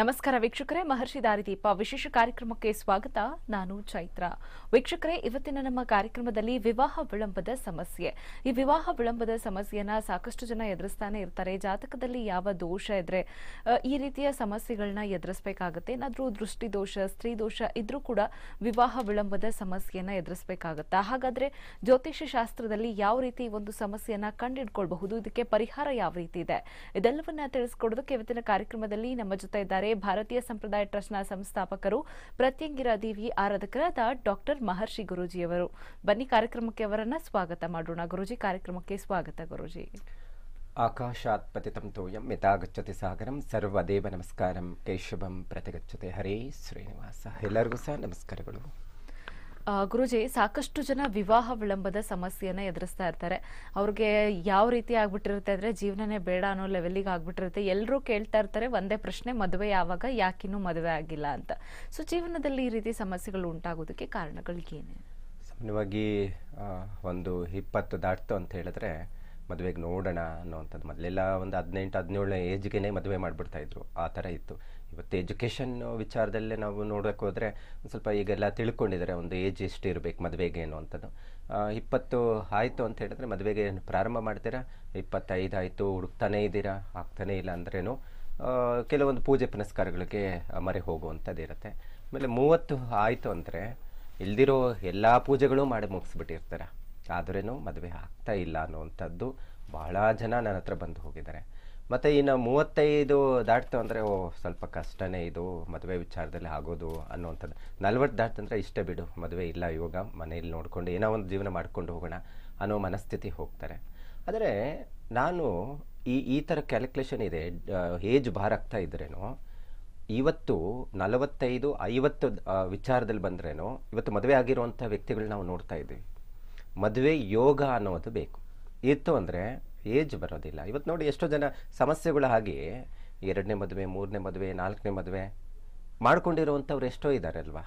ನಮಸ್ಕಾರ ವೀಕ್ಷಕರೇ ಮಹರ್ಷಿ ದಾರಿದೀಪ ವಿಶೇಷ ಕಾರ್ಯಕ್ರಮಕ್ಕೆ ಸ್ವಾಗತ ನಾನು ಚೈತ್ರ ವೀಕ್ಷಕರೇ ಇವತ್ತಿನ ನಮ್ಮ ಕಾರ್ಯಕ್ರಮದಲ್ಲಿ ವಿವಾಹ ವಿಳಂಬದ ಸಮಸ್ಯೆ ಈ ವಿವಾಹ ವಿಳಂಬದ ಸಮಸ್ಯೆಯನ್ನ ಸಾಕಷ್ಟು ಜನ ಎದುರಿಸ್ತಾನೆ ಇರ್ತಾರೆ ಜಾತಕದಲ್ಲಿ ಯಾವ ದೋಷ ಇದ್ರೆ ಈ ರೀತಿಯ ಸಮಸ್ಯೆಗಳನ್ನ ಎದುರಿಸಬೇಕಾಗುತ್ತೆ ಏನಾದರೂ ದೃಷ್ಟಿ ದೋಷ ಸ್ತ್ರೀ ದೋಷ ಇದ್ರೂ ಕೂಡ ವಿವಾಹ ವಿಳಂಬದ ಸಮಸ್ಯೆಯನ್ನ ಎದುರಿಸಬೇಕಾಗತ್ತಾ ಹಾಗಾದ್ರೆ ಜ್ಯೋತಿಷ್ಯ ಶಾಸ್ತ್ರದಲ್ಲಿ ಯಾವ ರೀತಿ ಒಂದು ಸಮಸ್ಯೆಯನ್ನ ಕಂಡಿಡ್ಕೊಳ್ಬಹುದು ಇದಕ್ಕೆ ಪರಿಹಾರ ಯಾವ ರೀತಿ ಇದೆ ಇದೆಲ್ಲವನ್ನ ತಿಳಿಸ್ಕೊಡೋದಕ್ಕೆ ಇವತ್ತಿನ ಕಾರ್ಯಕ್ರಮದಲ್ಲಿ ನಮ್ಮ ಜೊತೆ ಇದ್ದಾರೆ ಭಾರತೀಯ ಸಂಪ್ರದಾಯ ಟ್ರಸ್ಟ್ನ ಸಂಸ್ಥಾಪಕರು ಪ್ರತ್ಯಂಗಿರ ದೇವಿ ಆರಾಧಕರಾದ ಡಾಕ್ಟರ್ ಮಹರ್ಷಿ ಗುರುಜಿ ಅವರು ಬನ್ನಿ ಕಾರ್ಯಕ್ರಮಕ್ಕೆ ಅವರನ್ನ ಸ್ವಾಗತ ಮಾಡೋಣ ಗುರುಜಿ ಕಾರ್ಯಕ್ರಮಕ್ಕೆ ಸ್ವಾಗತ ಗುರುಜಿ ಆಕಾಶಾತ್ ಪತಿತಂ ತೋಯಂ ಮಿತಾಗಚ್ಚತಿ ಸಾಗರಂ ಸರ್ವದೇವ ನಮಸ್ಕಾರಂ ಕೇಶವಂ ಪ್ರತಿಗಚ್ಚತೆ ಹರೇ ಶ್ರೀನಿವಾಸ ಎಲ್ಲರಿಗೂ ಸಹ ನಮಸ್ಕಾರಗಳು ಗುರುಜಿ ಸಾಕಷ್ಟು ಜನ ವಿವಾಹ ವಿಳಂಬದ ಸಮಸ್ಯೆಯನ್ನು ಎದುರಿಸ್ತಾ ಇರ್ತಾರೆ ಅವ್ರಿಗೆ ಯಾವ ರೀತಿ ಆಗ್ಬಿಟ್ಟಿರುತ್ತೆ ಅಂದ್ರೆ ಜೀವನನೇ ಬೇಡ ಅನ್ನೋ ಲೆವೆಲಿಗೆ ಆಗ್ಬಿಟ್ಟಿರುತ್ತೆ ಎಲ್ಲರೂ ಕೇಳ್ತಾ ಇರ್ತಾರೆ ಒಂದೇ ಪ್ರಶ್ನೆ ಮದುವೆ ಯಾವಾಗ ಯಾಕಿನ್ನೂ ಮದುವೆ ಆಗಿಲ್ಲ ಅಂತ ಸೊ ಜೀವನದಲ್ಲಿ ಈ ರೀತಿ ಸಮಸ್ಯೆಗಳು ಉಂಟಾಗೋದಕ್ಕೆ ಕಾರಣಗಳು ಸಾಮಾನ್ಯವಾಗಿ ಒಂದು ಇಪ್ಪತ್ತು ದಾಟ್ತು ಅಂತ ಹೇಳಿದ್ರೆ ಮದುವೆಗೆ ನೋಡೋಣ ಅನ್ನೋವಂಥದ್ದು ಮೊದಲೆಲ್ಲ ಒಂದು ಹದಿನೆಂಟು ಹದಿನೇಳನೇ ಏಜ್ಗೆ ಮದುವೆ ಮಾಡಿಬಿಡ್ತಾಯಿದ್ರು ಆ ಥರ ಇತ್ತು ಇವತ್ತು ಎಜುಕೇಷನ್ ವಿಚಾರದಲ್ಲೇ ನಾವು ನೋಡೋಕೆ ಹೋದರೆ ಒಂದು ಸ್ವಲ್ಪ ಈಗೆಲ್ಲ ತಿಳ್ಕೊಂಡಿದ್ದಾರೆ ಒಂದು ಏಜ್ ಎಷ್ಟು ಇರಬೇಕು ಮದುವೆಗೆ ಅನ್ನುವಂಥದ್ದು ಇಪ್ಪತ್ತು ಆಯಿತು ಅಂತ ಹೇಳಿದ್ರೆ ಮದುವೆಗೆ ಪ್ರಾರಂಭ ಮಾಡ್ತೀರಾ ಇಪ್ಪತ್ತೈದು ಆಯಿತು ಹುಡುಕ್ತಾನೇ ಇದ್ದೀರಾ ಆಗ್ತಾನೇ ಇಲ್ಲ ಅಂದ್ರೇನು ಕೆಲವೊಂದು ಪೂಜೆ ಪುನಸ್ಕಾರಗಳಿಗೆ ಮರೆ ಹೋಗುವಂಥದ್ದು ಇರುತ್ತೆ ಆಮೇಲೆ ಮೂವತ್ತು ಆಯಿತು ಅಂದರೆ ಇಲ್ದಿರೋ ಎಲ್ಲ ಪೂಜೆಗಳು ಮಾಡಿ ಮುಗಿಸ್ಬಿಟ್ಟಿರ್ತಾರೆ ಆದ್ರೂ ಮದುವೆ ಆಗ್ತಾ ಇಲ್ಲ ಅನ್ನುವಂಥದ್ದು ಬಹಳ ಜನ ನನ್ನ ಹತ್ರ ಬಂದು ಹೋಗಿದ್ದಾರೆ ಮತ್ತು ಇನ್ನು ಮೂವತ್ತೈದು ದಾಟ್ತು ಅಂದರೆ ಓ ಸ್ವಲ್ಪ ಕಷ್ಟನೇ ಇದು ಮದುವೆ ವಿಚಾರದಲ್ಲಿ ಆಗೋದು ಅನ್ನೋವಂಥದ್ದು ನಲ್ವತ್ತು ದಾಟ್ತಂದ್ರೆ ಇಷ್ಟೇ ಬಿಡು ಮದುವೆ ಇಲ್ಲ ಇವಾಗ ಮನೆಯಲ್ಲಿ ನೋಡಿಕೊಂಡು ಏನೋ ಒಂದು ಜೀವನ ಮಾಡ್ಕೊಂಡು ಹೋಗೋಣ ಅನ್ನೋ ಮನಸ್ಥಿತಿ ಹೋಗ್ತಾರೆ ಆದರೆ ನಾನು ಈ ಈ ಥರ ಕ್ಯಾಲ್ಕುಲೇಷನ್ ಇದೆ ಏಜ್ ಬಾರಾಗ್ತಾ ಇದ್ರೇನು ಇವತ್ತು ನಲವತ್ತೈದು ಐವತ್ತು ವಿಚಾರದಲ್ಲಿ ಬಂದ್ರೇನು ಇವತ್ತು ಮದುವೆ ಆಗಿರುವಂಥ ವ್ಯಕ್ತಿಗಳನ್ನ ನಾವು ನೋಡ್ತಾ ಇದ್ದೀವಿ ಮದುವೆ ಯೋಗ ಅನ್ನೋದು ಬೇಕು ಇತ್ತು ಅಂದರೆ ಏಜ್ ಬರೋದಿಲ್ಲ ಇವತ್ತು ನೋಡಿ ಎಷ್ಟೋ ಜನ ಸಮಸ್ಯೆಗಳು ಹಾಗೆ ಎರಡನೇ ಮದುವೆ ಮೂರನೇ ಮದುವೆ ನಾಲ್ಕನೇ ಮದುವೆ ಮಾಡ್ಕೊಂಡಿರುವಂಥವ್ರು ಎಷ್ಟೋ ಇದ್ದಾರೆ ಅಲ್ವಾ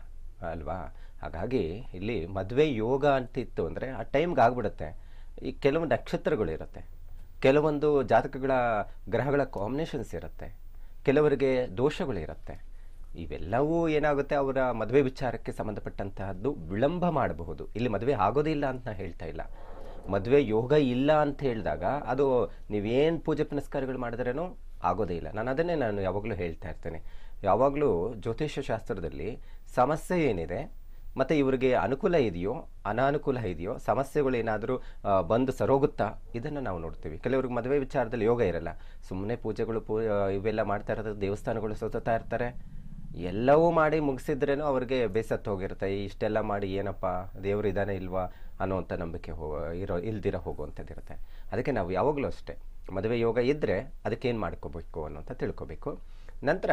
ಅಲ್ವಾ ಹಾಗಾಗಿ ಇಲ್ಲಿ ಮದುವೆ ಯೋಗ ಅಂತಿತ್ತು ಅಂದರೆ ಆ ಟೈಮ್ಗೆ ಆಗ್ಬಿಡುತ್ತೆ ಈ ಕೆಲವು ನಕ್ಷತ್ರಗಳಿರುತ್ತೆ ಕೆಲವೊಂದು ಜಾತಕಗಳ ಗ್ರಹಗಳ ಕಾಂಬಿನೇಷನ್ಸ್ ಇರುತ್ತೆ ಕೆಲವರಿಗೆ ದೋಷಗಳಿರುತ್ತೆ ಇವೆಲ್ಲವೂ ಏನಾಗುತ್ತೆ ಅವರ ಮದುವೆ ವಿಚಾರಕ್ಕೆ ಸಂಬಂಧಪಟ್ಟಂತಹದ್ದು ವಿಳಂಬ ಮಾಡಬಹುದು ಇಲ್ಲಿ ಮದುವೆ ಆಗೋದೇ ಇಲ್ಲ ಅಂತ ನಾನು ಹೇಳ್ತಾ ಇಲ್ಲ ಮದುವೆ ಯೋಗ ಇಲ್ಲ ಅಂತ ಹೇಳಿದಾಗ ಅದು ನೀವೇನು ಪೂಜೆ ಪುನಸ್ಕಾರಗಳು ಮಾಡಿದ್ರೇನೋ ಆಗೋದೇ ಇಲ್ಲ ನಾನು ಅದನ್ನೇ ನಾನು ಯಾವಾಗಲೂ ಹೇಳ್ತಾ ಇರ್ತೇನೆ ಯಾವಾಗಲೂ ಶಾಸ್ತ್ರದಲ್ಲಿ ಸಮಸ್ಯೆ ಏನಿದೆ ಮತ್ತು ಇವರಿಗೆ ಅನುಕೂಲ ಇದೆಯೋ ಅನಾನುಕೂಲ ಇದೆಯೋ ಸಮಸ್ಯೆಗಳು ಏನಾದರೂ ಬಂದು ಸರೋಗುತ್ತಾ ಇದನ್ನು ನಾವು ನೋಡ್ತೀವಿ ಕೆಲವ್ರಿಗೆ ಮದುವೆ ವಿಚಾರದಲ್ಲಿ ಯೋಗ ಇರಲ್ಲ ಸುಮ್ಮನೆ ಪೂಜೆಗಳು ಪೂ ಇವೆಲ್ಲ ಮಾಡ್ತಾ ಇರೋದು ದೇವಸ್ಥಾನಗಳು ಸೋತಾ ಇರ್ತಾರೆ ಎಲ್ಲವೂ ಮಾಡಿ ಮುಗಿಸಿದ್ರೇನು ಅವ್ರಿಗೆ ಬೇಸತ್ತು ಹೋಗಿರುತ್ತೆ ಇಷ್ಟೆಲ್ಲ ಮಾಡಿ ಏನಪ್ಪ ದೇವ್ರ ಇದಾನೆ ಇಲ್ವಾ ಅನ್ನೋವಂಥ ನಂಬಿಕೆ ಹೋ ಇರೋ ಇಲ್ದಿರ ಹೋಗುವಂಥದ್ದಿರುತ್ತೆ ಅದಕ್ಕೆ ನಾವು ಯಾವಾಗಲೂ ಅಷ್ಟೇ ಮದುವೆ ಯೋಗ ಇದ್ದರೆ ಅದಕ್ಕೇನು ಮಾಡ್ಕೋಬೇಕು ಅನ್ನೋಂಥ ತಿಳ್ಕೊಬೇಕು ನಂತರ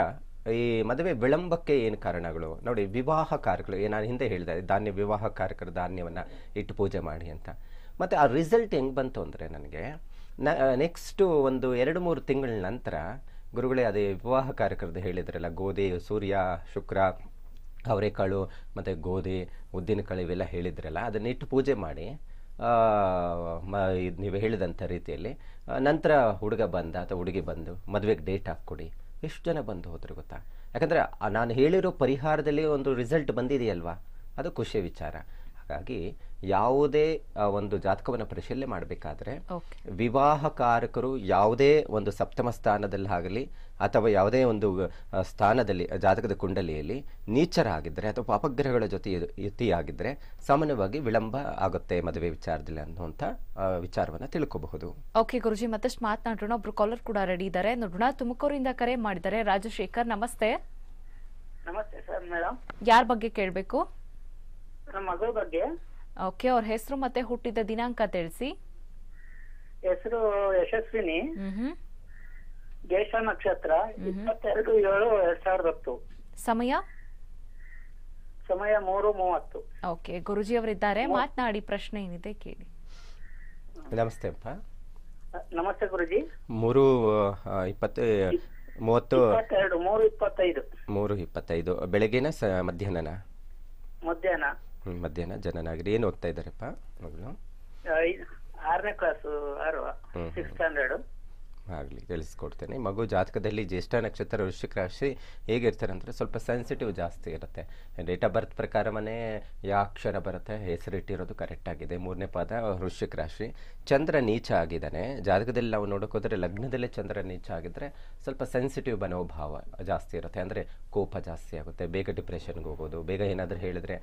ಈ ಮದುವೆ ವಿಳಂಬಕ್ಕೆ ಏನು ಕಾರಣಗಳು ನೋಡಿ ವಿವಾಹ ಕಾರ್ಯಗಳು ನಾನು ಹಿಂದೆ ಹೇಳಿದೆ ಧಾನ್ಯ ವಿವಾಹ ಕಾರ್ಯಕ್ರ ಧಾನ್ಯವನ್ನು ಇಟ್ಟು ಪೂಜೆ ಮಾಡಿ ಅಂತ ಮತ್ತೆ ಆ ರಿಸಲ್ಟ್ ಹೆಂಗೆ ಬಂತು ಅಂದರೆ ನನಗೆ ನ ನೆಕ್ಸ್ಟು ಒಂದು ಎರಡು ಮೂರು ತಿಂಗಳ ನಂತರ ಗುರುಗಳೇ ಅದೇ ವಿವಾಹ ಕಾರ್ಯಕ್ರಮದ ಹೇಳಿದ್ರಲ್ಲ ಗೋಧಿ ಸೂರ್ಯ ಶುಕ್ರ ಅವರೆಕಾಳು ಮತ್ತು ಗೋಧಿ ಉದ್ದಿನಕಾಳು ಇವೆಲ್ಲ ಹೇಳಿದ್ರಲ್ಲ ಅದನ್ನಿಟ್ಟು ಪೂಜೆ ಮಾಡಿ ಮ ಇದು ನೀವು ಹೇಳಿದಂಥ ರೀತಿಯಲ್ಲಿ ನಂತರ ಹುಡುಗ ಬಂದ ಅಥವಾ ಹುಡುಗಿ ಬಂದು ಮದುವೆಗೆ ಡೇಟ್ ಹಾಕ್ಕೊಡಿ ಎಷ್ಟು ಜನ ಬಂದು ಹೋದ್ರೆ ಗೊತ್ತಾ ಯಾಕಂದರೆ ನಾನು ಹೇಳಿರೋ ಪರಿಹಾರದಲ್ಲಿ ಒಂದು ರಿಸಲ್ಟ್ ಬಂದಿದೆಯಲ್ವಾ ಅದು ಖುಷಿಯ ವಿಚಾರ ಹಾಗಾಗಿ ಯಾವುದೇ ಒಂದು ಜಾತಕವನ್ನು ಪರಿಶೀಲನೆ ಮಾಡಬೇಕಾದ್ರೆ ವಿವಾಹಕಾರಕರು ಯಾವುದೇ ಒಂದು ಸಪ್ತಮ ಸ್ಥಾನದಲ್ಲಿ ಆಗಲಿ ಅಥವಾ ಯಾವುದೇ ಒಂದು ಸ್ಥಾನದಲ್ಲಿ ಜಾತಕದ ಕುಂಡಲಿಯಲ್ಲಿ ನೀಚರಾಗಿದ್ದರೆ ಅಥವಾ ಪಾಪಗ್ರಹಗಳ ಜೊತೆ ಯುತಿಯಾಗಿದ್ರೆ ಸಾಮಾನ್ಯವಾಗಿ ವಿಳಂಬ ಆಗುತ್ತೆ ಮದುವೆ ವಿಚಾರದಲ್ಲಿ ಅನ್ನುವಂಥ ವಿಚಾರವನ್ನು ತಿಳ್ಕೋಬಹುದು ಓಕೆ ಗುರುಜಿ ಮತ್ತಷ್ಟು ಮಾತನಾಡೋಣ ಒಬ್ರು ಕಾಲರ್ ಕೂಡ ರೆಡಿ ಇದ್ದಾರೆ ನೋಡೋಣ ತುಮಕೂರಿಂದ ಕರೆ ಮಾಡಿದ್ದಾರೆ ರಾಜಶೇಖರ್ ನಮಸ್ತೆ ನಮಸ್ತೆ ಸರ್ ಮೇಡಮ್ ಯಾರ ಬಗ್ಗೆ ಕೇಳಬೇಕು ನಮ್ಮ ಮಗಳ ಬಗ್ಗೆ ಓಕೆ ಅವ್ರ ಹೆಸರು ಮತ್ತೆ ಹುಟ್ಟಿದ ದಿನಾಂಕ ತಿಳಿಸಿ ಹೆಸರು ಯಶಸ್ವಿನಿ ಜ್ಯೇಷ್ಠ ನಕ್ಷತ್ರ ಇಪ್ಪತ್ತೆರಡು ಏಳು ಎರಡ್ ಸಾವಿರದ ಹತ್ತು ಸಮಯ ಸಮಯ ಮೂರು ಮೂವತ್ತು ಓಕೆ ಗುರುಜಿ ಅವರಿದ್ದಾರೆ ಮಾತನಾಡಿ ಪ್ರಶ್ನೆ ಏನಿದೆ ಕೇಳಿ ನಮಸ್ತೆ ಅಪ್ಪ ನಮಸ್ತೆ ಗುರುಜಿ ಮೂರು ಇಪ್ಪತ್ತು ಮೂವತ್ತು ಇಪ್ಪತ್ತೆರಡು ಮೂರು ಇಪ್ಪತ್ತೈದು ಮೂರು ಇಪ್ಪತ್ತೈದು ಬೆಳಗ್ಗೆನ ಮಧ್ಯಾಹ್ನನ ಮಧ್ಯಾಹ್ನ ಮಧ್ಯಾಹ್ನ ಜನನಾಗರಿ ಏನು ಓದ್ತಾ ಇದ್ದಾರಪ್ಪ ಮಗಳು ಆರನೇ ಕ್ಲಾಸು ಆರು ಸಿಕ್ಸ್ ಸ್ಟ್ಯಾಂಡರ್ಡು ಆಗಲಿ ತಿಳಿಸ್ಕೊಡ್ತೇನೆ ಮಗು ಜಾತಕದಲ್ಲಿ ಜ್ಯೇಷ್ಠ ನಕ್ಷತ್ರ ವೃಶ್ಚಿಕ ರಾಶಿ ಹೇಗಿರ್ತಾರೆ ಅಂದರೆ ಸ್ವಲ್ಪ ಸೆನ್ಸಿಟಿವ್ ಜಾಸ್ತಿ ಇರುತ್ತೆ ಡೇಟ್ ಆಫ್ ಬರ್ತ್ ಮನೆ ಯಾವ ಅಕ್ಷರ ಬರುತ್ತೆ ಹೆಸರಿಟ್ಟಿರೋದು ಕರೆಕ್ಟಾಗಿದೆ ಮೂರನೇ ಪಾದ ವೃಶ್ಚಿಕ ರಾಶಿ ಚಂದ್ರ ನೀಚ ಆಗಿದ್ದಾನೆ ಜಾತಕದಲ್ಲಿ ನಾವು ನೋಡೋಕೋದ್ರೆ ಲಗ್ನದಲ್ಲೇ ಚಂದ್ರ ನೀಚ ಆಗಿದ್ದರೆ ಸ್ವಲ್ಪ ಸೆನ್ಸಿಟಿವ್ ಮನೋಭಾವ ಜಾಸ್ತಿ ಇರುತ್ತೆ ಅಂದರೆ ಕೋಪ ಜಾಸ್ತಿ ಆಗುತ್ತೆ ಬೇಗ ಡಿಪ್ರೆಷನ್ಗೆ ಹೋಗೋದು ಬೇಗ ಏನಾದರೂ ಹೇಳಿದರೆ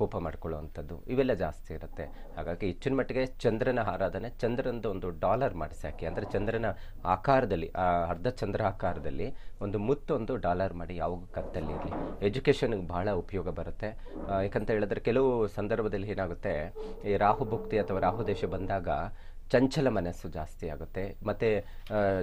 ಕೋಪ ಮಾಡ್ಕೊಳ್ಳೋವಂಥದ್ದು ಇವೆಲ್ಲ ಜಾಸ್ತಿ ಇರುತ್ತೆ ಹಾಗಾಗಿ ಹೆಚ್ಚಿನ ಮಟ್ಟಿಗೆ ಚಂದ್ರನ ಆರಾಧನೆ ಚಂದ್ರನದು ಒಂದು ಡಾಲರ್ ಮಾಡಿಸಿ ಹಾಕಿ ಅಂದರೆ ಚಂದ್ರನ ಆಕಾರದಲ್ಲಿ ಅರ್ಧ ಚಂದ್ರ ಆಕಾರದಲ್ಲಿ ಒಂದು ಮುತ್ತೊಂದು ಡಾಲರ್ ಮಾಡಿ ಯಾವ ಕತ್ತಲ್ಲಿ ಇರಲಿ ಎಜುಕೇಷನ್ಗೆ ಭಾಳ ಉಪಯೋಗ ಬರುತ್ತೆ ಯಾಕಂತ ಹೇಳಿದ್ರೆ ಕೆಲವು ಸಂದರ್ಭದಲ್ಲಿ ಏನಾಗುತ್ತೆ ಈ ರಾಹು ಭುಕ್ತಿ ಅಥವಾ ರಾಹು ದೇಶ ಬಂದಾಗ ಚಂಚಲ ಮನಸ್ಸು ಜಾಸ್ತಿ ಆಗುತ್ತೆ ಮತ್ತು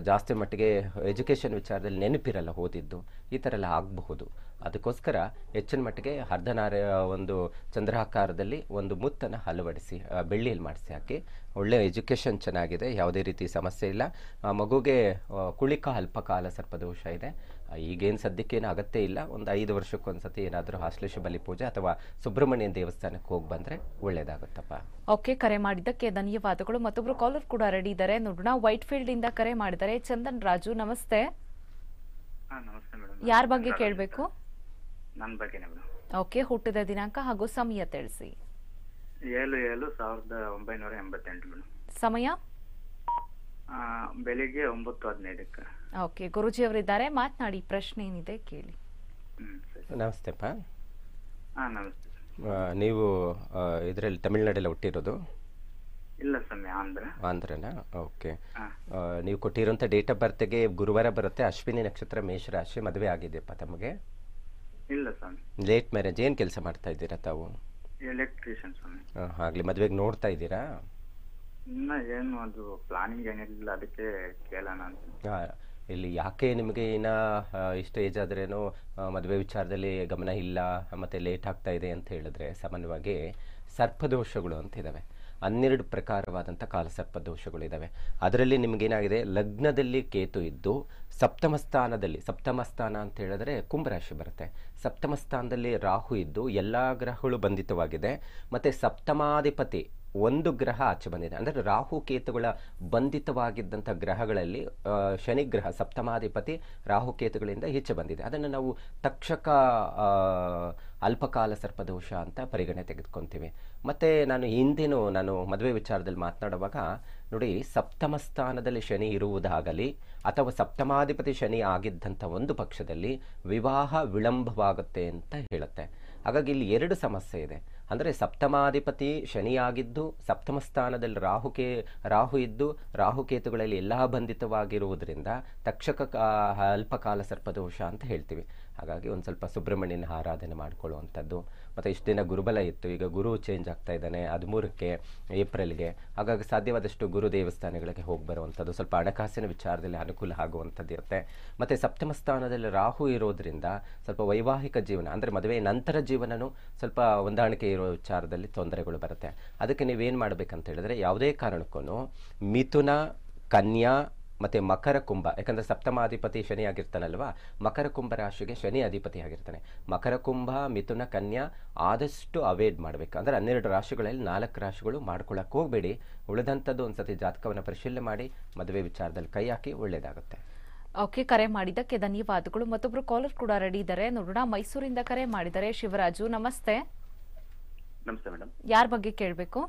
ಜಾಸ್ತಿ ಮಟ್ಟಿಗೆ ಎಜುಕೇಷನ್ ವಿಚಾರದಲ್ಲಿ ನೆನಪಿರಲ್ಲ ಓದಿದ್ದು ಈ ಥರ ಎಲ್ಲ ಆಗಬಹುದು ಅದಕ್ಕೋಸ್ಕರ ಹೆಚ್ಚಿನ ಮಟ್ಟಿಗೆ ಅರ್ಧನಾರ ಒಂದು ಚಂದ್ರಾಕಾರದಲ್ಲಿ ಒಂದು ಮುತ್ತನ್ನು ಅಳವಡಿಸಿ ಬೆಳ್ಳಿಯಲ್ಲಿ ಮಾಡಿಸಿ ಹಾಕಿ ಒಳ್ಳೆಯ ಎಜುಕೇಷನ್ ಚೆನ್ನಾಗಿದೆ ಯಾವುದೇ ರೀತಿ ಸಮಸ್ಯೆ ಇಲ್ಲ ಮಗುಗೆ ಕುಳಿಕ ಅಲ್ಪಕಾಲ ಸರ್ಪದೋಷ ಇದೆ ಈಗೇನು ಸದ್ಯಕ್ಕೇನು ಅಗತ್ಯ ಇಲ್ಲ ಒಂದು ಐದು ವರ್ಷಕ್ಕೊಂದ್ಸತಿ ಏನಾದರೂ ಆಶ್ಲೇಷ ಬಲಿ ಪೂಜೆ ಅಥವಾ ಸುಬ್ರಹ್ಮಣ್ಯನ ದೇವಸ್ಥಾನಕ್ಕೆ ಹೋಗಿ ಬಂದರೆ ಒಳ್ಳೇದಾಗುತ್ತಪ್ಪ ಓಕೆ ಕರೆ ಮಾಡಿದ್ದಕ್ಕೆ ಧನ್ಯವಾದಗಳು ಮತ್ತೊಬ್ಬರು ಕಾಲರ್ ಕೂಡ ರೆಡಿ ಇದ್ದಾರೆ ನೋಡೋಣ ವೈಟ್ ಫೀಲ್ಡ್ ಇಂದ ಕರೆ ಮಾಡಿದ್ದಾರೆ ಚಂದನ್ ರಾಜು ನಮಸ್ತೆ ಯಾರ ಬಗ್ಗೆ ಕೇಳಬೇಕು ಓಕೆ ಹುಟ್ಟಿದ ದಿನಾಂಕ ಹಾಗೂ ಸಮಯ ತಿಳಿಸಿ ಏಳು ಏಳು ಸಾವಿರದ ಒಂಬೈನೂರ ಎಂಬತ್ತೆಂಟು ಸಮಯ ಬೆಳಿಗ್ಗೆ ಒಂಬತ್ತು ಹದಿನೈದಕ್ಕೆ ಓಕೆ ಗುರುಜಿ ಅವರಿದ್ದಾರೆ ಮಾತನಾಡಿ ಪ್ರಶ್ನೆ ಏನಿದೆ ಕೇಳಿ ನಮಸ್ತೆಪ್ಪ ಹಾಂ ನಮಸ್ತೆ ನೀವು ಇದರಲ್ಲಿ ತಮಿಳ್ನಾಡಲ್ಲಿ ಹುಟ್ಟಿರೋದು ಇಲ್ಲ ಸ್ವಾಮಿ ಆಂಧ್ರ ಆಂಧ್ರನಾ ಓಕೆ ನೀವು ಕೊಟ್ಟಿರೋಂಥ ಡೇಟ್ ಆಫ್ ಬರ್ತ್ಗೆ ಗುರುವಾರ ಬರುತ್ತೆ ಅಶ್ವಿನಿ ನಕ್ಷತ್ರ ರಾಶಿ ಮದುವೆ ಆಗಿದೆಯಪ್ಪ ತಮಗೆ ಇಲ್ಲ ಸ್ವಾಮಿ ಲೇಟ್ ಮ್ಯಾರೇಜ್ ಏನು ಕೆಲಸ ಮಾಡ್ತಾ ಇದ್ದೀರಾ ತಾವು ಎಲೆಕ್ಟ್ರಿಷಿಯನ್ ಸ್ವಾಮಿ ಆಗಲಿ ಮದುವೆಗೆ ನೋಡ್ತಾ ಇದ್ದೀರಾ ಇನ್ನ ಏನು ಅದು ಪ್ಲಾನಿಂಗ್ ಏನಿರಲಿಲ್ಲ ಅದಕ್ಕೆ ಕೇಳೋಣ ಅಂತ ಇಲ್ಲಿ ಯಾಕೆ ನಿಮಗೆ ಏನ ಇಷ್ಟು ಏಜ್ ಆದ್ರೇನು ಮದುವೆ ವಿಚಾರದಲ್ಲಿ ಗಮನ ಇಲ್ಲ ಮತ್ತೆ ಲೇಟ್ ಆಗ್ತಾ ಇದೆ ಅಂತ ಹೇಳಿದ್ರೆ ಸಾಮಾನ್ಯವಾಗಿ ಸರ್ಪದೋಷಗಳು ಅಂತ ಇದ್ದಾವೆ ಹನ್ನೆರಡು ಪ್ರಕಾರವಾದಂಥ ಕಾಲಸರ್ಪ ಇದ್ದಾವೆ ಅದರಲ್ಲಿ ಏನಾಗಿದೆ ಲಗ್ನದಲ್ಲಿ ಕೇತು ಇದ್ದು ಸಪ್ತಮ ಸ್ಥಾನದಲ್ಲಿ ಸಪ್ತಮ ಸ್ಥಾನ ಅಂತ ಹೇಳಿದ್ರೆ ಕುಂಭರಾಶಿ ಬರುತ್ತೆ ಸಪ್ತಮ ಸ್ಥಾನದಲ್ಲಿ ರಾಹು ಇದ್ದು ಎಲ್ಲ ಗ್ರಹಗಳು ಬಂಧಿತವಾಗಿದೆ ಮತ್ತು ಸಪ್ತಮಾಧಿಪತಿ ಒಂದು ಗ್ರಹ ಆಚೆ ಬಂದಿದೆ ಅಂದರೆ ರಾಹು ಕೇತುಗಳ ಬಂಧಿತವಾಗಿದ್ದಂಥ ಗ್ರಹಗಳಲ್ಲಿ ಶನಿ ಗ್ರಹ ಸಪ್ತಮಾಧಿಪತಿ ರಾಹುಕೇತುಗಳಿಂದ ಹೆಚ್ಚು ಬಂದಿದೆ ಅದನ್ನು ನಾವು ತಕ್ಷಕ ಅಲ್ಪಕಾಲ ಸರ್ಪದೋಷ ಅಂತ ಪರಿಗಣನೆ ತೆಗೆದುಕೊಂತೀವಿ ಮತ್ತು ನಾನು ಹಿಂದೇನು ನಾನು ಮದುವೆ ವಿಚಾರದಲ್ಲಿ ಮಾತನಾಡುವಾಗ ನೋಡಿ ಸಪ್ತಮ ಸ್ಥಾನದಲ್ಲಿ ಶನಿ ಇರುವುದಾಗಲಿ ಅಥವಾ ಸಪ್ತಮಾಧಿಪತಿ ಶನಿ ಆಗಿದ್ದಂಥ ಒಂದು ಪಕ್ಷದಲ್ಲಿ ವಿವಾಹ ವಿಳಂಬವಾಗುತ್ತೆ ಅಂತ ಹೇಳುತ್ತೆ ಹಾಗಾಗಿ ಇಲ್ಲಿ ಎರಡು ಸಮಸ್ಯೆ ಇದೆ ಅಂದರೆ ಸಪ್ತಮಾಧಿಪತಿ ಶನಿಯಾಗಿದ್ದು ಸಪ್ತಮ ಸ್ಥಾನದಲ್ಲಿ ರಾಹುಕೇ ರಾಹು ಇದ್ದು ರಾಹುಕೇತುಗಳಲ್ಲಿ ಎಲ್ಲ ಬಂಧಿತವಾಗಿರುವುದರಿಂದ ತಕ್ಷಕ ಅಲ್ಪಕಾಲ ಸರ್ಪದೋಷ ಅಂತ ಹೇಳ್ತೀವಿ ಹಾಗಾಗಿ ಒಂದು ಸ್ವಲ್ಪ ಸುಬ್ರಹ್ಮಣ್ಯನ ಆರಾಧನೆ ಮಾಡ್ಕೊಳ್ಳುವಂಥದ್ದು ಮತ್ತು ಇಷ್ಟು ದಿನ ಗುರುಬಲ ಇತ್ತು ಈಗ ಗುರು ಚೇಂಜ್ ಆಗ್ತಾ ಇದ್ದಾನೆ ಹದಿಮೂರಕ್ಕೆ ಏಪ್ರಿಲ್ಗೆ ಹಾಗಾಗಿ ಸಾಧ್ಯವಾದಷ್ಟು ಗುರು ದೇವಸ್ಥಾನಗಳಿಗೆ ಹೋಗಿ ಬರುವಂಥದ್ದು ಸ್ವಲ್ಪ ಹಣಕಾಸಿನ ವಿಚಾರದಲ್ಲಿ ಅನುಕೂಲ ಆಗುವಂಥದ್ದು ಇರುತ್ತೆ ಮತ್ತು ಸಪ್ತಮ ಸ್ಥಾನದಲ್ಲಿ ರಾಹು ಇರೋದರಿಂದ ಸ್ವಲ್ಪ ವೈವಾಹಿಕ ಜೀವನ ಅಂದರೆ ಮದುವೆ ನಂತರ ಜೀವನವೂ ಸ್ವಲ್ಪ ಹೊಂದಾಣಿಕೆ ಇರೋ ವಿಚಾರದಲ್ಲಿ ತೊಂದರೆಗಳು ಬರುತ್ತೆ ಅದಕ್ಕೆ ನೀವೇನು ಮಾಡಬೇಕಂತ ಹೇಳಿದ್ರೆ ಯಾವುದೇ ಕಾರಣಕ್ಕೂ ಮಿಥುನ ಕನ್ಯಾ ಮತ್ತೆ ಮಕರ ಕುಂಭ ಯಾಕಂದ್ರೆ ಸಪ್ತಮಾಧಿಪತಿ ಶನಿ ಆಗಿರ್ತಾನಲ್ವಾ ಮಕರ ಕುಂಭ ರಾಶಿಗೆ ಶನಿ ಅಧಿಪತಿ ಆಗಿರ್ತಾನೆ ಮಕರ ಕುಂಭ ಮಿಥುನ ಕನ್ಯಾ ಆದಷ್ಟು ಅವೈಡ್ ಮಾಡಬೇಕು ಅಂದ್ರೆ ಹನ್ನೆರಡು ರಾಶಿಗಳಲ್ಲಿ ನಾಲ್ಕು ರಾಶಿಗಳು ಮಾಡ್ಕೊಳಕ್ ಹೋಗ್ಬೇಡಿ ಉಳಿದಂಥದ್ದು ಒಂದ್ಸತಿ ಜಾತಕವನ್ನು ಪರಿಶೀಲನೆ ಮಾಡಿ ಮದುವೆ ವಿಚಾರದಲ್ಲಿ ಕೈ ಹಾಕಿ ಒಳ್ಳೇದಾಗುತ್ತೆ ಓಕೆ ಕರೆ ಮಾಡಿದ್ದಕ್ಕೆ ಧನ್ಯವಾದಗಳು ಮತ್ತೊಬ್ಬರು ಕಾಲರ್ ಕೂಡ ರೆಡಿ ಇದ್ದಾರೆ ನೋಡೋಣ ಮೈಸೂರಿಂದ ಕರೆ ಮಾಡಿದ್ದಾರೆ ಶಿವರಾಜು ನಮಸ್ತೆ ನಮಸ್ತೆ ಮೇಡಮ್ ಯಾರ ಬಗ್ಗೆ ಕೇಳಬೇಕು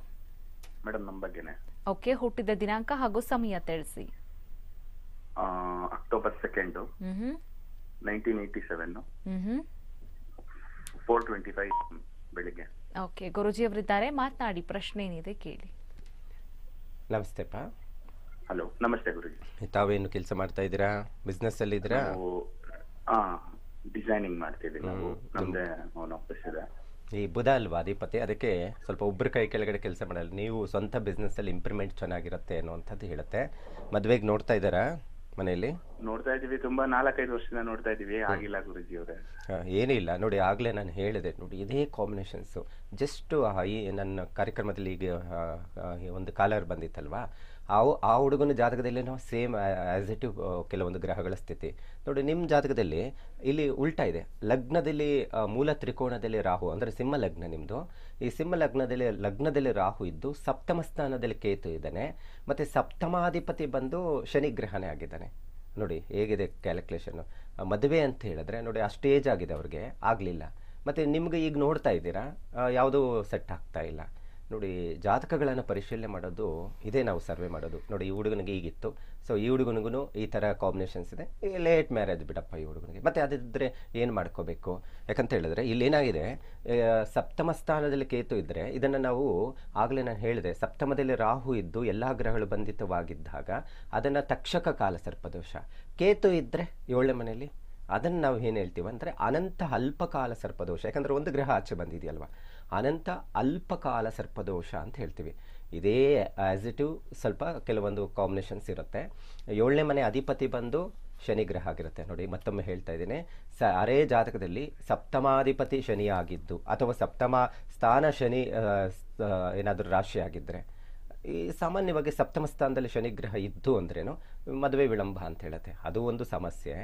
ಮೇಡಮ್ ನಮ್ಮ ಬಗ್ಗೆನೇ ಓಕೆ ಹುಟ್ಟಿದ ದಿನಾಂಕ ಹಾಗೂ ಸಮಯ ತಿಳಿಸಿ October second nineteen eighty seven four twenty five ಬೆಳಿಗ್ಗೆ ಓಕೆ ಗುರುಜಿ ಅವರಿದ್ದಾರೆ ಮಾತನಾಡಿ ಪ್ರಶ್ನೆ ಏನಿದೆ ಕೇಳಿ ನಮಸ್ತೆಪ್ಪ ಹಲೋ ನಮಸ್ತೆ ಗುರುಜಿ ತಾವೇನು ಕೆಲಸ ಮಾಡ್ತಾ ಇದ್ದೀರಾ ಬಿಸ್ನೆಸ್ ಅಲ್ಲಿ ಇದ್ದೀರಾ ಡಿಸೈನಿಂಗ್ ಮಾಡ್ತಿದ್ದೀವಿ ನಾವು ನಮ್ದೇ ಓನ್ ಆಫೀಸ್ ಇದೆ ಈ ಬುಧ ಅಲ್ವಾ ಅಧಿಪತಿ ಅದಕ್ಕೆ ಸ್ವಲ್ಪ ಒಬ್ರ ಕೈ ಕೆಳಗಡೆ ಕೆಲಸ ಮಾಡಲ್ಲ ನೀವು ಸ್ವಂತ ಬಿಸ್ನೆಸ್ಸಲ್ಲಿ ಇಂಪ್ರೂವ್ಮೆಂಟ್ ಚೆನ್ನಾಗಿರುತ್ತೆ ಅನ್ನುವಂಥದ್ದು ಹೇಳುತ್ತೆ ಮದುವೆಗೆ ನೋಡ್ತಾ ಇದ್ದಾರಾ ಮನೆಯಲ್ಲಿ ನೋಡ್ತಾ ಇದ್ದೀವಿ ತುಂಬಾ ನಾಲ್ಕೈದು ವರ್ಷದಿಂದ ನೋಡ್ತಾ ಇದೀವಿ ಆಗಿಲ್ಲ ಗುರುಜಿ ಅವರೇ ಏನೂ ಏನಿಲ್ಲ ನೋಡಿ ಆಗ್ಲೇ ನಾನು ಹೇಳಿದೆ ನೋಡಿ ಇದೇ ಕಾಂಬಿನೇಷನ್ಸು ಜಸ್ಟ್ ಈ ನನ್ನ ಕಾರ್ಯಕ್ರಮದಲ್ಲಿ ಈಗ ಒಂದು ಕಾಲರ್ ಬಂದಿತ್ತಲ್ವಾ ಆ ಆ ಹುಡುಗನ ಜಾತಕದಲ್ಲಿ ನಾವು ಸೇಮ್ ಆ್ಯಸ್ ಇಟ್ ಕೆಲವೊಂದು ಗ್ರಹಗಳ ಸ್ಥಿತಿ ನೋಡಿ ನಿಮ್ಮ ಜಾತಕದಲ್ಲಿ ಇಲ್ಲಿ ಉಲ್ಟಾ ಇದೆ ಲಗ್ನದಲ್ಲಿ ಮೂಲ ತ್ರಿಕೋಣದಲ್ಲಿ ರಾಹು ಅಂದರೆ ಸಿಂಹ ಲಗ್ನ ನಿಮ್ಮದು ಈ ಸಿಂಹ ಲಗ್ನದಲ್ಲಿ ಲಗ್ನದಲ್ಲಿ ರಾಹು ಇದ್ದು ಸಪ್ತಮ ಸ್ಥಾನದಲ್ಲಿ ಕೇತು ಇದ್ದಾನೆ ಮತ್ತು ಸಪ್ತಮಾಧಿಪತಿ ಬಂದು ಶನಿ ಗ್ರಹನೇ ಆಗಿದ್ದಾನೆ ನೋಡಿ ಹೇಗಿದೆ ಕ್ಯಾಲ್ಕುಲೇಷನ್ನು ಮದುವೆ ಅಂತ ಹೇಳಿದ್ರೆ ನೋಡಿ ಆ ಸ್ಟೇಜ್ ಆಗಿದೆ ಅವ್ರಿಗೆ ಆಗಲಿಲ್ಲ ಮತ್ತು ನಿಮಗೆ ಈಗ ನೋಡ್ತಾ ಇದ್ದೀರಾ ಯಾವುದೂ ಸೆಟ್ ಆಗ್ತಾ ಇಲ್ಲ ನೋಡಿ ಜಾತಕಗಳನ್ನು ಪರಿಶೀಲನೆ ಮಾಡೋದು ಇದೇ ನಾವು ಸರ್ವೆ ಮಾಡೋದು ನೋಡಿ ಈ ಹುಡುಗನಿಗೆ ಈಗಿತ್ತು ಸೊ ಈ ಹುಡುಗನಿಗೂ ಈ ಥರ ಕಾಂಬಿನೇಷನ್ಸ್ ಇದೆ ಲೇಟ್ ಮ್ಯಾರೇಜ್ ಬಿಡಪ್ಪ ಈ ಹುಡುಗನಿಗೆ ಮತ್ತು ಅದಿದ್ದರೆ ಏನು ಮಾಡ್ಕೋಬೇಕು ಯಾಕಂತ ಹೇಳಿದ್ರೆ ಇಲ್ಲಿ ಏನಾಗಿದೆ ಸಪ್ತಮ ಸ್ಥಾನದಲ್ಲಿ ಕೇತು ಇದ್ದರೆ ಇದನ್ನು ನಾವು ಆಗಲೇ ನಾನು ಹೇಳಿದೆ ಸಪ್ತಮದಲ್ಲಿ ರಾಹು ಇದ್ದು ಎಲ್ಲ ಗ್ರಹಗಳು ಬಂಧಿತವಾಗಿದ್ದಾಗ ಅದನ್ನು ತಕ್ಷಕ ಕಾಲ ಸರ್ಪದೋಷ ಕೇತು ಇದ್ದರೆ ಏಳನೇ ಮನೆಯಲ್ಲಿ ಅದನ್ನು ನಾವು ಏನು ಹೇಳ್ತೀವಿ ಅಂದರೆ ಅನಂತ ಅಲ್ಪಕಾಲ ಸರ್ಪದೋಷ ಯಾಕಂದರೆ ಒಂದು ಗ್ರಹ ಆಚೆ ಬಂದಿದೆಯಲ್ವ ಅನಂತ ಅಲ್ಪಕಾಲ ಸರ್ಪದೋಷ ಅಂತ ಹೇಳ್ತೀವಿ ಇದೇ ಆಸ್ ಇಟ್ ಸ್ವಲ್ಪ ಕೆಲವೊಂದು ಕಾಂಬಿನೇಷನ್ಸ್ ಇರುತ್ತೆ ಏಳನೇ ಮನೆ ಅಧಿಪತಿ ಬಂದು ಶನಿಗ್ರಹ ಆಗಿರುತ್ತೆ ನೋಡಿ ಮತ್ತೊಮ್ಮೆ ಹೇಳ್ತಾ ಇದ್ದೀನಿ ಸ ಅರೇ ಜಾತಕದಲ್ಲಿ ಸಪ್ತಮಾಧಿಪತಿ ಶನಿ ಆಗಿದ್ದು ಅಥವಾ ಸಪ್ತಮ ಸ್ಥಾನ ಶನಿ ಏನಾದರೂ ರಾಶಿ ಈ ಸಾಮಾನ್ಯವಾಗಿ ಸಪ್ತಮ ಸ್ಥಾನದಲ್ಲಿ ಶನಿಗ್ರಹ ಇದ್ದು ಅಂದ್ರೇನು ಮದುವೆ ವಿಳಂಬ ಅಂತ ಹೇಳುತ್ತೆ ಅದು ಒಂದು ಸಮಸ್ಯೆ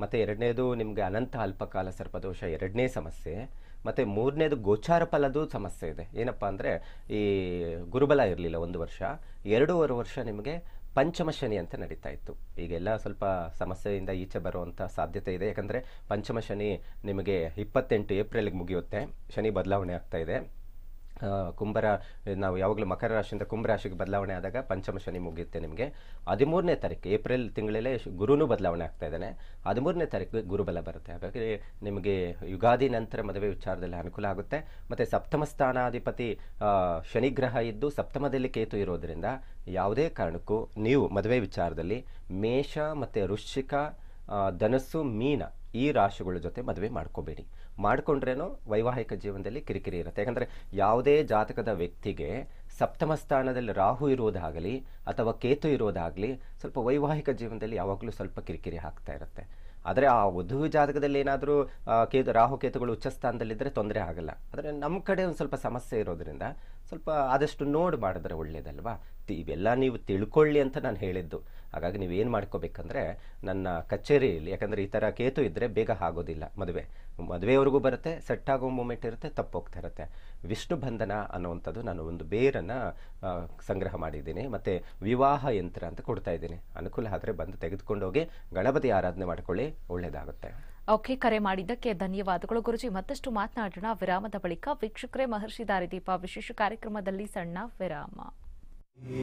ಮತ್ತು ಎರಡನೇದು ನಿಮಗೆ ಅನಂತ ಅಲ್ಪಕಾಲ ಸರ್ಪದೋಷ ಎರಡನೇ ಸಮಸ್ಯೆ ಮತ್ತು ಮೂರನೇದು ಗೋಚಾರ ಫಲದ್ದು ಸಮಸ್ಯೆ ಇದೆ ಏನಪ್ಪ ಅಂದರೆ ಈ ಗುರುಬಲ ಇರಲಿಲ್ಲ ಒಂದು ವರ್ಷ ಎರಡೂವರೆ ವರ್ಷ ನಿಮಗೆ ಪಂಚಮ ಶನಿ ಅಂತ ನಡೀತಾ ಇತ್ತು ಈಗೆಲ್ಲ ಸ್ವಲ್ಪ ಸಮಸ್ಯೆಯಿಂದ ಈಚೆ ಬರುವಂಥ ಸಾಧ್ಯತೆ ಇದೆ ಯಾಕಂದರೆ ಪಂಚಮ ಶನಿ ನಿಮಗೆ ಇಪ್ಪತ್ತೆಂಟು ಏಪ್ರಿಲಿಗೆ ಮುಗಿಯುತ್ತೆ ಶನಿ ಬದಲಾವಣೆ ಆಗ್ತಾ ಇದೆ ಕುಂಭರ ನಾವು ಯಾವಾಗಲೂ ಮಕರ ರಾಶಿಯಿಂದ ಕುಂಭರಾಶಿಗೆ ಬದಲಾವಣೆ ಆದಾಗ ಪಂಚಮ ಶನಿ ಮುಗಿಯುತ್ತೆ ನಿಮಗೆ ಹದಿಮೂರನೇ ತಾರೀಕು ಏಪ್ರಿಲ್ ತಿಂಗಳಲ್ಲೇ ಗುರುನೂ ಬದಲಾವಣೆ ಆಗ್ತಾ ಇದ್ದಾನೆ ಹದಿಮೂರನೇ ತಾರೀಕು ಗುರುಬಲ ಬರುತ್ತೆ ಹಾಗಾಗಿ ನಿಮಗೆ ಯುಗಾದಿ ನಂತರ ಮದುವೆ ವಿಚಾರದಲ್ಲಿ ಅನುಕೂಲ ಆಗುತ್ತೆ ಮತ್ತು ಸಪ್ತಮ ಸ್ಥಾನಾಧಿಪತಿ ಶನಿಗ್ರಹ ಇದ್ದು ಸಪ್ತಮದಲ್ಲಿ ಕೇತು ಇರೋದರಿಂದ ಯಾವುದೇ ಕಾರಣಕ್ಕೂ ನೀವು ಮದುವೆ ವಿಚಾರದಲ್ಲಿ ಮೇಷ ಮತ್ತು ವೃಶ್ಚಿಕ ಧನಸ್ಸು ಮೀನ ಈ ರಾಶಿಗಳ ಜೊತೆ ಮದುವೆ ಮಾಡ್ಕೋಬೇಡಿ ಮಾಡಿಕೊಂಡ್ರೇನೋ ವೈವಾಹಿಕ ಜೀವನದಲ್ಲಿ ಕಿರಿಕಿರಿ ಇರುತ್ತೆ ಯಾಕಂದರೆ ಯಾವುದೇ ಜಾತಕದ ವ್ಯಕ್ತಿಗೆ ಸಪ್ತಮ ಸ್ಥಾನದಲ್ಲಿ ರಾಹು ಇರುವುದಾಗಲಿ ಅಥವಾ ಕೇತು ಇರುವುದಾಗಲಿ ಸ್ವಲ್ಪ ವೈವಾಹಿಕ ಜೀವನದಲ್ಲಿ ಯಾವಾಗಲೂ ಸ್ವಲ್ಪ ಕಿರಿಕಿರಿ ಆಗ್ತಾ ಇರುತ್ತೆ ಆದರೆ ಆ ವಧು ಜಾತಕದಲ್ಲಿ ಏನಾದರೂ ಕೇತು ರಾಹು ಕೇತುಗಳು ಉಚ್ಚ ಸ್ಥಾನದಲ್ಲಿದ್ದರೆ ತೊಂದರೆ ಆಗಲ್ಲ ಆದರೆ ನಮ್ಮ ಕಡೆ ಒಂದು ಸ್ವಲ್ಪ ಸಮಸ್ಯೆ ಇರೋದರಿಂದ ಸ್ವಲ್ಪ ಆದಷ್ಟು ನೋಡಿ ಮಾಡಿದ್ರೆ ಒಳ್ಳೆಯದಲ್ವಾ ಇವೆಲ್ಲ ನೀವು ತಿಳ್ಕೊಳ್ಳಿ ಅಂತ ನಾನು ಹೇಳಿದ್ದು ಹಾಗಾಗಿ ನೀವು ಏನು ಮಾಡ್ಕೋಬೇಕಂದ್ರೆ ನನ್ನ ಕಚೇರಿಯಲ್ಲಿ ಯಾಕಂದರೆ ಈ ಥರ ಕೇತು ಇದ್ದರೆ ಬೇಗ ಆಗೋದಿಲ್ಲ ಮದುವೆ ಮದುವೆವರೆಗೂ ಬರುತ್ತೆ ಸೆಟ್ ಆಗೋ ಮೂಮೆಂಟ್ ಇರುತ್ತೆ ತಪ್ಪೋಗ್ತಾ ಇರುತ್ತೆ ವಿಷ್ಣು ಬಂಧನ ಅನ್ನೋವಂಥದ್ದು ನಾನು ಒಂದು ಬೇರನ್ನು ಸಂಗ್ರಹ ಮಾಡಿದ್ದೀನಿ ಮತ್ತು ವಿವಾಹ ಯಂತ್ರ ಅಂತ ಕೊಡ್ತಾ ಇದ್ದೀನಿ ಅನುಕೂಲ ಆದರೆ ಬಂದು ತೆಗೆದುಕೊಂಡೋಗಿ ಗಣಪತಿ ಆರಾಧನೆ ಮಾಡಿಕೊಳ್ಳಿ ಒಳ್ಳೆಯದಾಗುತ್ತೆ ಓಕೆ ಕರೆ ಮಾಡಿದ್ದಕ್ಕೆ ಧನ್ಯವಾದಗಳು ಗುರುಜಿ ಮತ್ತಷ್ಟು ಮಾತನಾಡೋಣ ವಿರಾಮದ ಬಳಿಕ ವೀಕ್ಷಕರೇ ಮಹರ್ಷಿ ದಾರಿದೀಪ ವಿಶೇಷ ಕಾರ್ಯಕ್ರಮದಲ್ಲಿ ಸಣ್ಣ ವಿರಾಮ